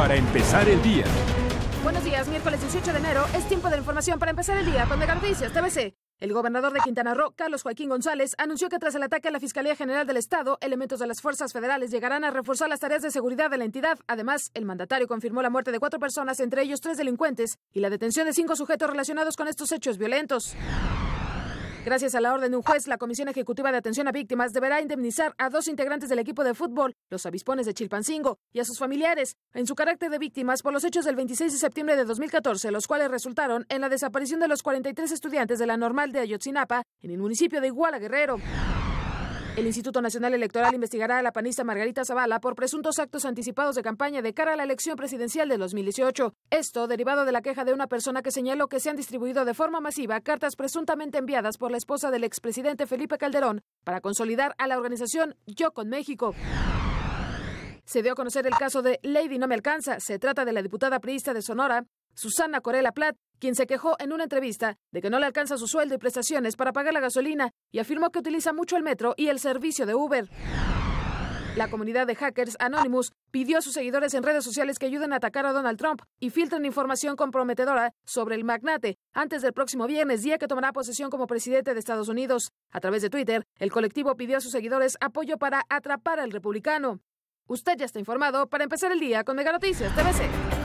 para empezar el día. Buenos días, miércoles 18 de enero. Es tiempo de información para empezar el día con Noticias TBC. El gobernador de Quintana Roo, Carlos Joaquín González, anunció que tras el ataque a la Fiscalía General del Estado, elementos de las fuerzas federales llegarán a reforzar las tareas de seguridad de la entidad. Además, el mandatario confirmó la muerte de cuatro personas, entre ellos tres delincuentes, y la detención de cinco sujetos relacionados con estos hechos violentos. Gracias a la orden de un juez, la Comisión Ejecutiva de Atención a Víctimas deberá indemnizar a dos integrantes del equipo de fútbol, los avispones de Chilpancingo, y a sus familiares, en su carácter de víctimas por los hechos del 26 de septiembre de 2014, los cuales resultaron en la desaparición de los 43 estudiantes de la normal de Ayotzinapa, en el municipio de Iguala Guerrero. El Instituto Nacional Electoral investigará a la panista Margarita Zavala por presuntos actos anticipados de campaña de cara a la elección presidencial de 2018. Esto derivado de la queja de una persona que señaló que se han distribuido de forma masiva cartas presuntamente enviadas por la esposa del expresidente Felipe Calderón para consolidar a la organización Yo con México. Se dio a conocer el caso de Lady No Me Alcanza. Se trata de la diputada priista de Sonora, Susana Corella Platt quien se quejó en una entrevista de que no le alcanza su sueldo y prestaciones para pagar la gasolina y afirmó que utiliza mucho el metro y el servicio de Uber. La comunidad de hackers Anonymous pidió a sus seguidores en redes sociales que ayuden a atacar a Donald Trump y filtren información comprometedora sobre el magnate antes del próximo viernes, día que tomará posesión como presidente de Estados Unidos. A través de Twitter, el colectivo pidió a sus seguidores apoyo para atrapar al republicano. Usted ya está informado para empezar el día con Mega Noticias TVC.